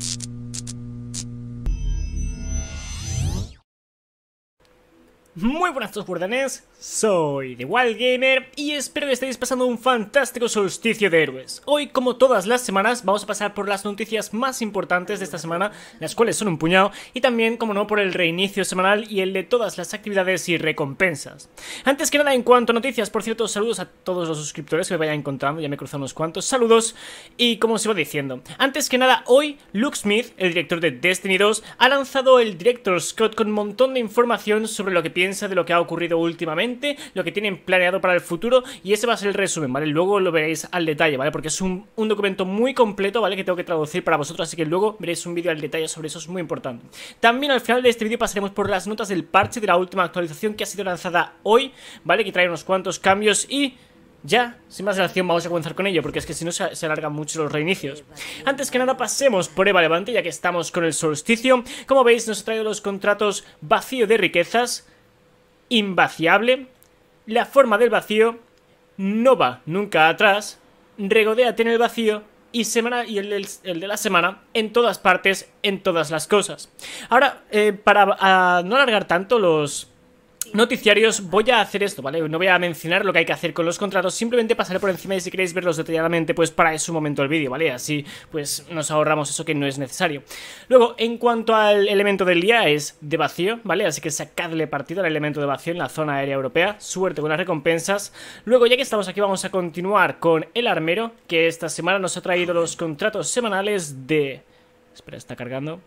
you Muy buenas a todos soy The Wild Gamer y espero que estéis pasando un fantástico solsticio de héroes. Hoy, como todas las semanas, vamos a pasar por las noticias más importantes de esta semana, las cuales son un puñado, y también, como no, por el reinicio semanal y el de todas las actividades y recompensas. Antes que nada, en cuanto a noticias, por cierto, saludos a todos los suscriptores que me vayan encontrando, ya me cruzado unos cuantos, saludos, y como os iba diciendo, antes que nada, hoy Luke Smith, el director de Destiny 2, ha lanzado el director Scott con un montón de información sobre lo que piensa de lo que ha ocurrido últimamente, lo que tienen planeado para el futuro y ese va a ser el resumen, ¿vale? Luego lo veréis al detalle, ¿vale? Porque es un, documento muy completo, ¿vale? Que tengo que traducir para vosotros, así que luego veréis un vídeo al detalle sobre eso, es muy importante. También al final de este vídeo pasaremos por las notas del parche de la última actualización que ha sido lanzada hoy, ¿vale? Que trae unos cuantos cambios y... Ya, sin más relación vamos a comenzar con ello, porque es que si no se, se, alargan mucho los reinicios. Antes que nada, pasemos por Eva Levante, ya que estamos con el solsticio. Como veis, nos ha traído los contratos vacío de riquezas, invaciable, la forma del vacío, no va nunca atrás, regodea en el vacío y, semana, y el, de la semana en todas partes, en todas las cosas. Ahora, eh, para ah, no alargar tanto los, noticiarios voy a hacer esto, ¿vale? No voy a mencionar lo que hay que hacer con los contratos, simplemente pasaré por encima y si queréis verlos detalladamente, pues para ese momento el vídeo, ¿vale? Así pues nos ahorramos eso que no es necesario. Luego, en cuanto al elemento del día, es de vacío, ¿vale? Así que sacadle partido al elemento de vacío en la zona aérea europea, suerte con las recompensas. Luego, ya que estamos aquí, vamos a continuar con el armero, que esta semana nos ha traído los contratos semanales de... Espera, está cargando.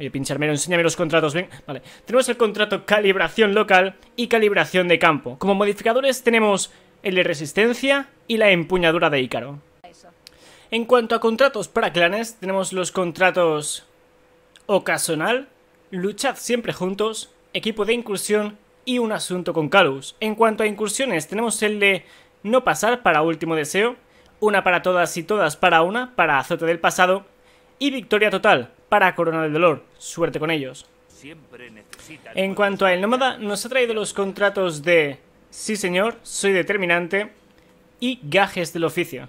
Oye, pincharmero, enséñame los contratos, bien. Vale. Tenemos el contrato calibración local y calibración de campo. Como modificadores tenemos el de resistencia y la empuñadura de Ícaro. En cuanto a contratos para clanes, tenemos los contratos ocasional, luchad siempre juntos, equipo de incursión y un asunto con Calus. En cuanto a incursiones, tenemos el de no pasar para último deseo, una para todas y todas para una, para azote del pasado, y victoria total, para coronar el dolor. Suerte con ellos. En cuanto a El Nómada, nos ha traído los contratos de Sí señor, soy determinante y gajes del oficio.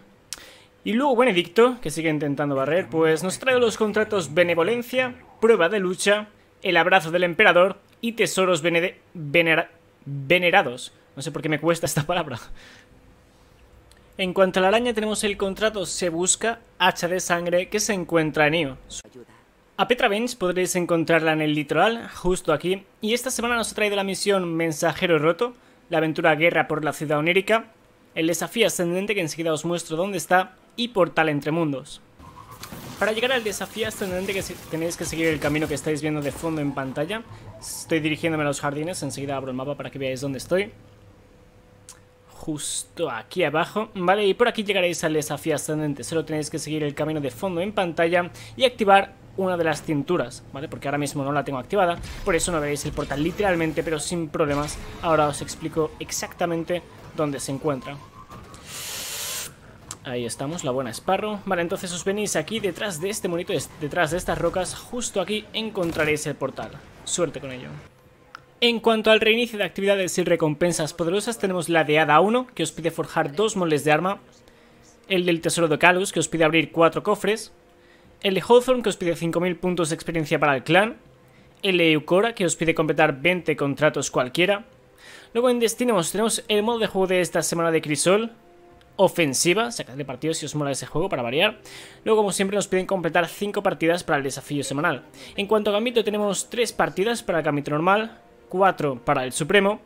Y luego Benedicto, que sigue intentando barrer, pues nos ha traído los contratos Benevolencia, Prueba de Lucha, El Abrazo del Emperador y Tesoros Venerados. No sé por qué me cuesta esta palabra. En cuanto a la araña tenemos el contrato Se Busca, Hacha de Sangre, que se encuentra en IO. A Petra Bench podréis encontrarla en el litoral, justo aquí, y esta semana nos ha traído la misión Mensajero Roto, la aventura Guerra por la Ciudad Onírica, el desafío ascendente que enseguida os muestro dónde está, y Portal Entre Mundos. Para llegar al desafío ascendente que tenéis que seguir el camino que estáis viendo de fondo en pantalla. Estoy dirigiéndome a los jardines, enseguida abro el mapa para que veáis dónde estoy. Justo aquí abajo, vale, y por aquí llegaréis al desafío ascendente, solo tenéis que seguir el camino de fondo en pantalla y activar una de las cinturas, ¿vale? Porque ahora mismo no la tengo activada, por eso no veréis el portal literalmente, pero sin problemas. Ahora os explico exactamente dónde se encuentra. Ahí estamos, la buena Esparro. Vale, entonces os venís aquí detrás de este monito, detrás de estas rocas, justo aquí encontraréis el portal. Suerte con ello. En cuanto al reinicio de actividades y recompensas poderosas, tenemos la de Hada 1, que os pide forjar dos moles de arma, el del tesoro de Calus, que os pide abrir cuatro cofres, el Hawthorne que os pide 5.000 puntos de experiencia para el clan, el Eucora que os pide completar 20 contratos cualquiera. Luego en Destinos tenemos el modo de juego de esta semana de Crisol, ofensiva, sacadle partidos si os mola ese juego para variar. Luego, como siempre, nos piden completar 5 partidas para el desafío semanal. En cuanto a Gambito, tenemos 3 partidas para el Gambito normal, 4 para el Supremo,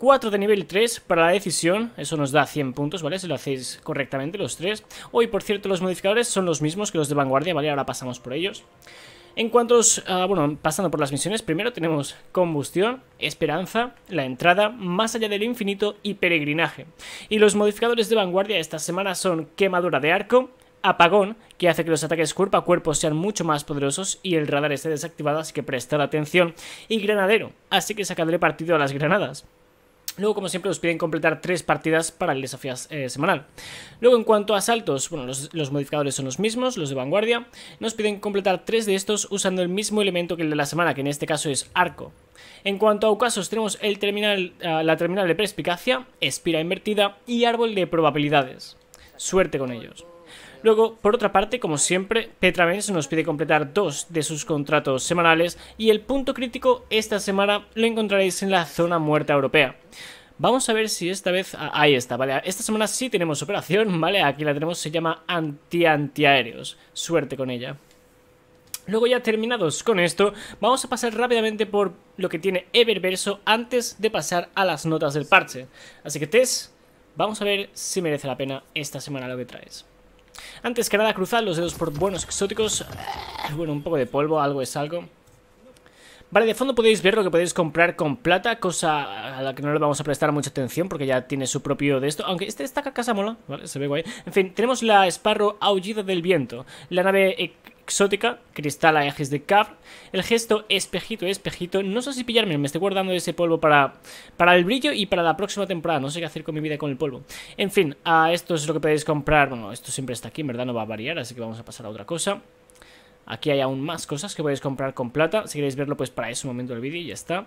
4 de nivel 3 para la decisión, eso nos da 100 puntos, ¿vale? Si lo hacéis correctamente los 3. Hoy, por cierto, los modificadores son los mismos que los de vanguardia, ¿vale? Ahora pasamos por ellos. En cuanto a, ah, bueno, pasando por las misiones, primero tenemos combustión, esperanza, la entrada, más allá del infinito y peregrinaje. Y los modificadores de vanguardia esta semana son quemadura de arco, apagón, que hace que los ataques cuerpo a cuerpo sean mucho más poderosos y el radar esté desactivado, así que prestad atención, y granadero, así que sacadle partido a las granadas. Luego, como siempre, nos piden completar tres partidas para el desafío eh, semanal. Luego, en cuanto a saltos, bueno, los, modificadores son los mismos, los de vanguardia. Nos piden completar tres de estos usando el mismo elemento que el de la semana, que en este caso es arco. En cuanto a ocasos, tenemos el terminal, eh, la terminal de perspicacia, espira invertida y árbol de probabilidades. Suerte con ellos. Luego, por otra parte, como siempre, Petra Benz nos pide completar dos de sus contratos semanales y el punto crítico esta semana lo encontraréis en la zona muerta europea. Vamos a ver si esta vez... Ah, ahí está, vale. Esta semana sí tenemos operación, ¿vale? Aquí la tenemos, se llama anti-antiaéreos. Suerte con ella. Luego ya terminados con esto, vamos a pasar rápidamente por lo que tiene Eververso antes de pasar a las notas del parche. Así que Tess, vamos a ver si merece la pena esta semana lo que traes. Antes que nada, cruzar los dedos por buenos exóticos. Ah, bueno, un poco de polvo, algo es algo. Vale, de fondo podéis ver lo que podéis comprar con plata, cosa a la que no le vamos a prestar mucha atención porque ya tiene su propio de esto. Aunque este, esta casa mola, ¿vale? Se ve guay. En fin, tenemos la esparro Aullida del Viento, la nave eh, exótica, cristal a ejes de Cab, el gesto espejito, espejito, no sé si pillarme, me estoy guardando ese polvo para, para el brillo y para la próxima temporada, no sé qué hacer con mi vida con el polvo. En fin, esto es lo que podéis comprar, bueno, esto siempre está aquí, en verdad no va a variar, así que vamos a pasar a otra cosa. Aquí hay aún más cosas que podéis comprar con plata, si queréis verlo pues para ese momento del vídeo y ya está.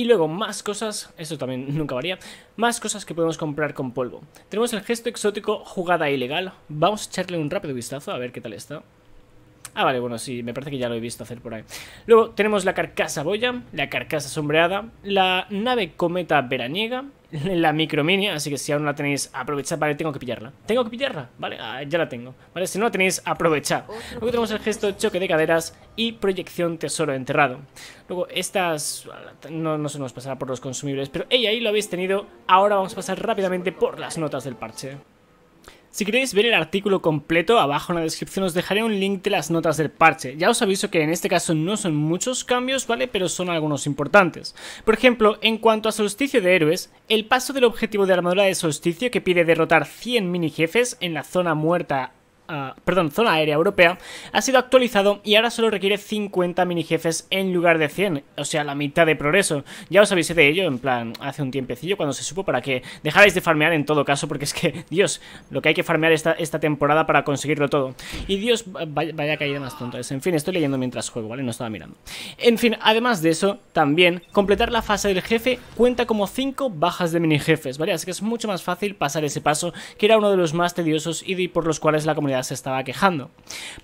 Y luego más cosas, eso también nunca varía, más cosas que podemos comprar con polvo. Tenemos el gesto exótico jugada ilegal, vamos a echarle un rápido vistazo a ver qué tal está. Ah, vale, bueno, sí, me parece que ya lo he visto hacer por ahí. Luego tenemos la carcasa boya, la carcasa sombreada, la nave cometa veraniega, la microminia, así que si aún no la tenéis, aprovechad, vale, tengo que pillarla. Tengo que pillarla, vale, ah, ya la tengo. Vale, si no la tenéis, aprovechad. Luego tenemos el gesto choque de caderas y proyección tesoro enterrado. Luego estas no, se nos pasará por los consumibles, pero hey, ahí lo habéis tenido. Ahora vamos a pasar rápidamente por las notas del parche. Si queréis ver el artículo completo, abajo en la descripción os dejaré un link de las notas del parche. Ya os aviso que en este caso no son muchos cambios, ¿vale? Pero son algunos importantes. Por ejemplo, en cuanto a Solsticio de Héroes, el paso del objetivo de armadura de Solsticio que pide derrotar 100 mini jefes en la zona muerta perdón, zona aérea europea, ha sido actualizado y ahora solo requiere 50 mini jefes en lugar de 100, o sea, la mitad de progreso. Ya os avisé de ello, en plan, hace un tiempecillo cuando se supo para que dejarais de farmear en todo caso, porque es que, Dios, lo que hay que farmear esta, esta temporada para conseguirlo todo. Y Dios, vaya, que caída más tonta En fin, estoy leyendo mientras juego, ¿vale? No estaba mirando. En fin, además de eso, también, completar la fase del jefe cuenta como 5 bajas de mini jefes, ¿vale? Así que es mucho más fácil pasar ese paso, que era uno de los más tediosos y por los cuales la comunidad se estaba quejando.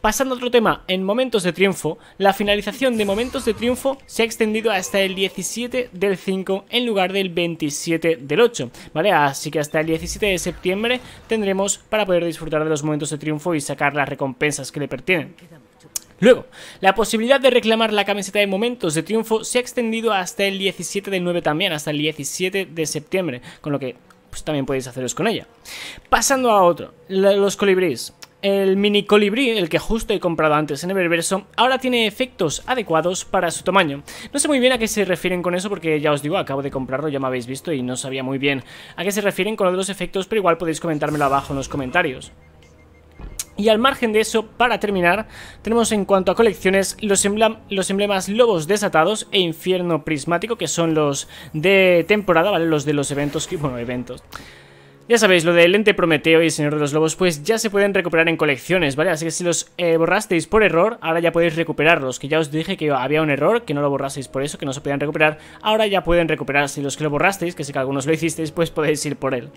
Pasando a otro tema, en Momentos de Triunfo, la finalización de Momentos de Triunfo se ha extendido hasta el 17 del 5 en lugar del 27 del 8, ¿vale? Así que hasta el 17 de septiembre tendremos para poder disfrutar de los Momentos de Triunfo y sacar las recompensas que le pertenecen. Luego, la posibilidad de reclamar la camiseta de momentos de triunfo se ha extendido hasta el 17 del 9 también, hasta el 17 de septiembre, con lo que pues, también podéis haceros con ella. Pasando a otro, los colibríes. El mini colibrí, el que justo he comprado antes en Eververso, ahora tiene efectos adecuados para su tamaño. No sé muy bien a qué se refieren con eso porque ya os digo, acabo de comprarlo, ya me habéis visto y no sabía muy bien a qué se refieren con los efectos, pero igual podéis comentármelo abajo en los comentarios. Y al margen de eso, para terminar, tenemos en cuanto a colecciones los, los, emblemas Lobos Desatados e Infierno Prismático, que son los de temporada, ¿vale? Los de los eventos, bueno, eventos, ya sabéis, lo del ente Prometeo y el Señor de los Lobos, pues ya se pueden recuperar en colecciones, ¿vale? Así que si los eh, borrasteis por error, ahora ya podéis recuperarlos, que ya os dije que había un error, que no lo borrasteis por eso, que no se podían recuperar, ahora ya pueden recuperar si los que lo borrasteis, que sé que algunos lo hicisteis, pues podéis ir por él.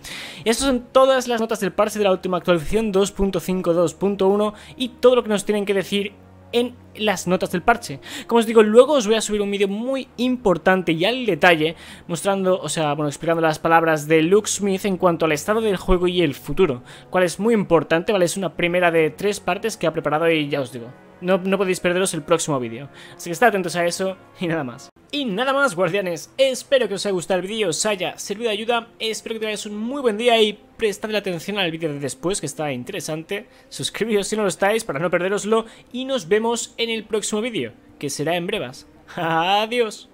Y estas son todas las notas del parse de la última actualización 2.52.1 y todo lo que nos tienen que decir en las notas del parche. Como os digo, luego os voy a subir un vídeo muy importante y al detalle, mostrando, o sea, bueno, explicando las palabras de Luke Smith en cuanto al estado del juego y el futuro, cual es muy importante, ¿vale? Es una primera de tres partes que ha preparado y ya os digo, no, no podéis perderos el próximo vídeo. Así que estad atentos a eso y nada más. Y nada más, guardianes, espero que os haya gustado el vídeo, os haya servido de ayuda, espero que tengáis un muy buen día y prestadle atención al vídeo de después que está interesante, Suscribíos si no lo estáis para no perderoslo y nos vemos en el próximo vídeo, que será en brevas. Adiós.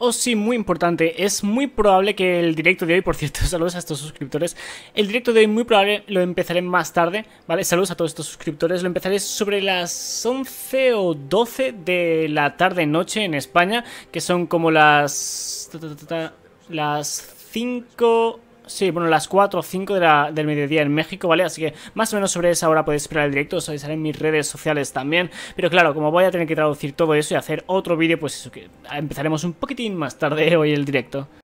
O oh, sí, muy importante, es muy probable que el directo de hoy, por cierto, saludos a estos suscriptores, el directo de hoy muy probable lo empezaré más tarde, ¿vale? Saludos a todos estos suscriptores, lo empezaré sobre las 11 o 12 de la tarde-noche en España, que son como las... las 5... Sí, bueno, las 4 o 5 del mediodía en México, ¿vale? Así que más o menos sobre esa hora podéis esperar el directo, os avisaré en mis redes sociales también. Pero claro, como voy a tener que traducir todo eso y hacer otro vídeo, pues eso que empezaremos un poquitín más tarde hoy el directo.